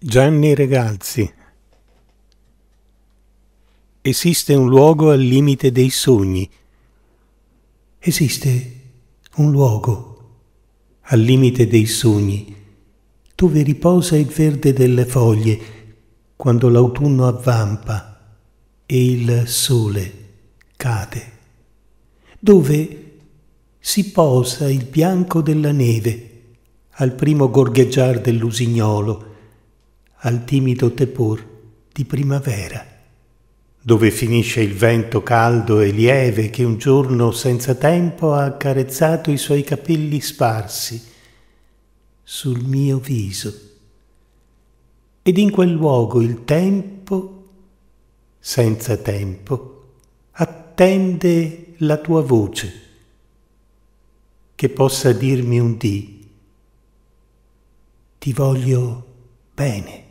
Gianni Regalzi Esiste un luogo al limite dei sogni. Esiste un luogo al limite dei sogni, dove riposa il verde delle foglie quando l'autunno avvampa e il sole cade, dove si posa il bianco della neve al primo gorgheggiar dell'usignolo al timido tepor di primavera, dove finisce il vento caldo e lieve che un giorno senza tempo ha accarezzato i suoi capelli sparsi sul mio viso. Ed in quel luogo il tempo, senza tempo, attende la tua voce, che possa dirmi un dì, ti voglio bene.